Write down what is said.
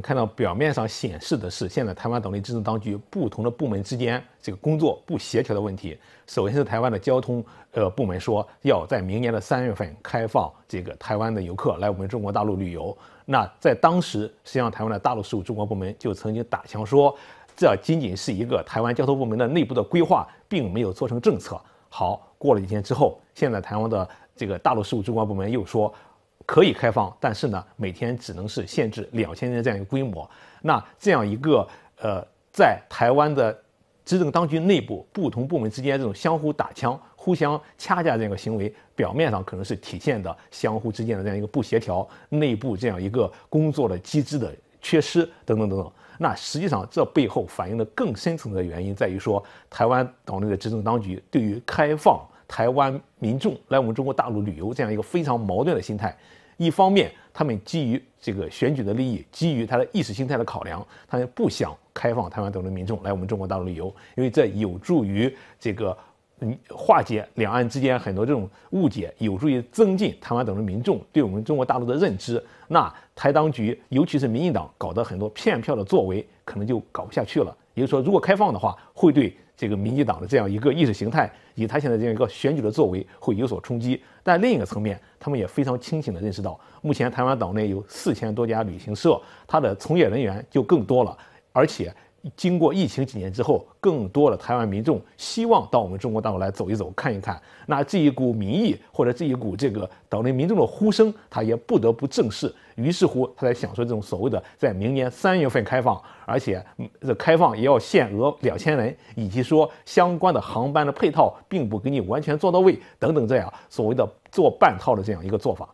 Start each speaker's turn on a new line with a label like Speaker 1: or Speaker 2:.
Speaker 1: 看到表面上显示的是现在台湾等内执政当局不同的部门之间这个工作不协调的问题。首先是台湾的交通呃部门说要在明年的三月份开放这个台湾的游客来我们中国大陆旅游。那在当时实际上台湾的大陆事务主管部门就曾经打枪说，这仅仅是一个台湾交通部门的内部的规划，并没有做成政策。好，过了几天之后，现在台湾的这个大陆事务主管部门又说。可以开放，但是呢，每天只能是限制两千人这样一个规模。那这样一个呃，在台湾的执政当局内部不同部门之间这种相互打枪、互相掐架这样一个行为，表面上可能是体现的相互之间的这样一个不协调、内部这样一个工作的机制的缺失等等等等。那实际上这背后反映的更深层的原因在于说，台湾岛内的执政当局对于开放。台湾民众来我们中国大陆旅游，这样一个非常矛盾的心态。一方面，他们基于这个选举的利益，基于他的意识形态的考量，他们不想开放台湾岛的民众来我们中国大陆旅游，因为这有助于这个嗯化解两岸之间很多这种误解，有助于增进台湾岛的民众对我们中国大陆的认知。那台当局尤其是民进党搞的很多骗票的作为，可能就搞不下去了。也就是说，如果开放的话，会对。这个民进党的这样一个意识形态，以他现在这样一个选举的作为，会有所冲击。但另一个层面，他们也非常清醒地认识到，目前台湾岛内有四千多家旅行社，他的从业人员就更多了，而且。经过疫情几年之后，更多的台湾民众希望到我们中国大陆来走一走、看一看。那这一股民意或者这一股这个岛内民众的呼声，他也不得不正视。于是乎，他才想说这种所谓的在明年三月份开放，而且这开放也要限额两千人，以及说相关的航班的配套并不给你完全做到位，等等这样所谓的做半套的这样一个做法。